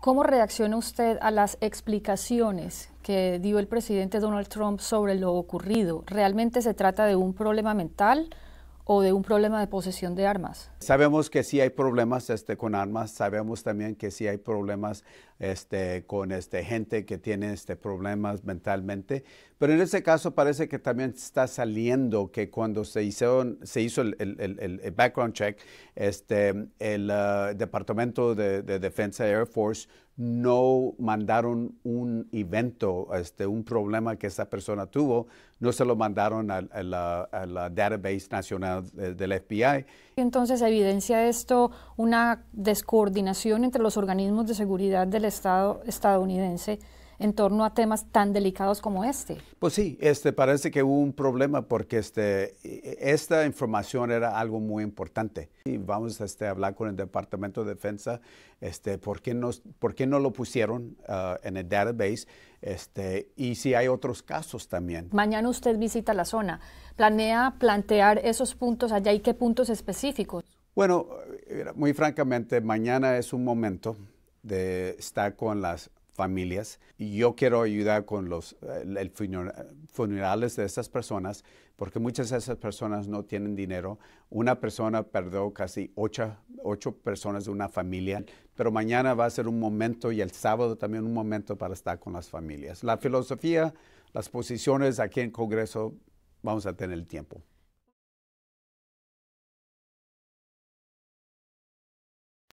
¿Cómo reacciona usted a las explicaciones que dio el presidente Donald Trump sobre lo ocurrido? ¿Realmente se trata de un problema mental? o de un problema de posesión de armas? Sabemos que sí hay problemas este, con armas, sabemos también que sí hay problemas este, con este, gente que tiene este, problemas mentalmente, pero en ese caso parece que también está saliendo que cuando se, hizo se hizo el, el, el, background check, este, el uh, Departamento de, de Defensa Air Force no mandaron un evento, este, un problema que esa persona tuvo, no se lo mandaron a la uh, uh, database nacional eh, FBI. Entonces evidencia esto una descoordinación entre los organismos de seguridad del Estado estadounidense en torno a temas tan delicados como este. Pues sí, este, parece que hubo un problema porque este, esta información era algo muy importante. Y vamos este, a hablar con el Departamento de Defensa, este, ¿por, qué no, por no lo pusieron ah, en el database? Este, y si hay otros casos también. Mañana usted visita la zona. ¿Planea plantear esos puntos allá y qué puntos específicos? Bueno, eh, muy francamente, mañana es un momento de estar con las familias. Y yo quiero ayudar con los eh, funerales de esas personas, porque muchas de esas personas no tienen dinero. Una persona perdió casi ocho, ocho personas de una familia, pero mañana va a ser un momento y el sábado también un momento para estar con las familias. La filosofía, las posiciones aquí en Congreso, vamos a tener el tiempo.